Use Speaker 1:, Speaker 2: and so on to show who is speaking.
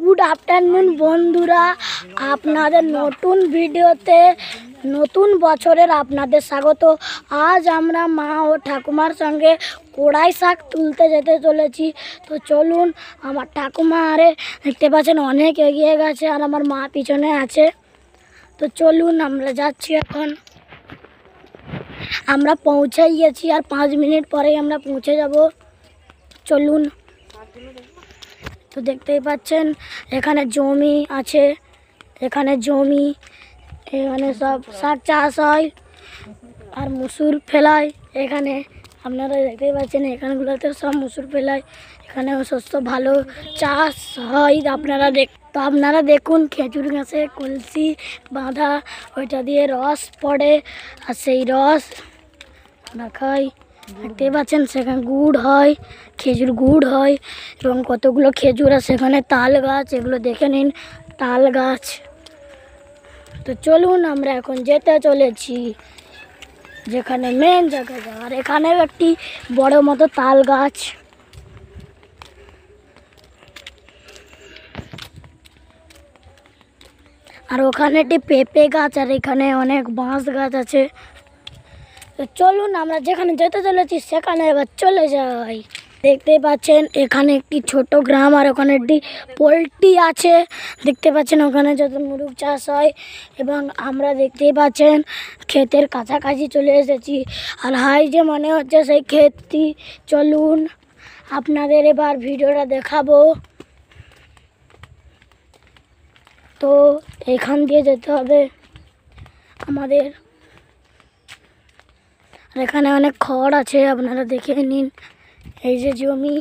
Speaker 1: good afternoon বন্ধুরা আপনাদের নতুন ভিডিওতে নতুন বছরের আপনাদের স্বাগত আজ আমরা মা ও ঠাকুমার সঙ্গে কড়াই শাক তুলতে যেতে চলেছি তো চলুন আমার ঠাকুমা আরে দেখতে পাচ্ছেন অনেক এগিয়ে গেছে আর আমার মা পিছনে আছে তো চলুন আমরা যাচ্ছি এখন আমরা পৌঁছে গিয়েছি আর পাঁচ মিনিট পরেই আমরা পৌঁছে যাব চলুন তো দেখতেই পাচ্ছেন এখানে জমি আছে এখানে জমি এখানে সব শাক চাষ হয় আর মুসুর ফেলায় এখানে আপনারা দেখতেই পাচ্ছেন এখানগুলোতে সব মুসুর ফেলায় এখানে শস্য ভালো চাষ হয় আপনারা দেখ তো আপনারা দেখুন খেজুর গাছে কলসি বাঁধা ওইটা দিয়ে রস পড়ে আর সেই রস রাখায় দেখতেই পাচ্ছেন সেখানে গুড় হয় খেজুর গুড় হয় এবং কতগুলো খেজুর আর সেখানে তাল গাছ এগুলো দেখে নিন তাল গাছ তো চলুন আমরা এখন যেতে চলেছি যেখানে মেন জায়গা আর এখানেও একটি বড় মতো তাল গাছ আর ওখানে একটি পেঁপে গাছ আর এখানে অনেক বাঁশ গাছ আছে তো চলুন আমরা যেখানে যেতে চলেছি সেখানে এবার চলে যাই দেখতে পাচ্ছেন এখানে একটি ছোট গ্রাম আর ওখানে একটি পোলট্রি আছে দেখতে পাচ্ছেন ওখানে যত মুরগ চাষ হয় এবং আমরা দেখতেই পাচ্ছেন ক্ষেতের কাছাকাছি চলে এসেছি আর হাই যে মনে হচ্ছে সেই ক্ষেতটি চলুন আপনাদের এবার ভিডিওটা দেখাবো তো এখান দিয়ে যেতে হবে আমাদের এখানে অনেক খড় আছে আপনারা দেখে নিন এই যে জমি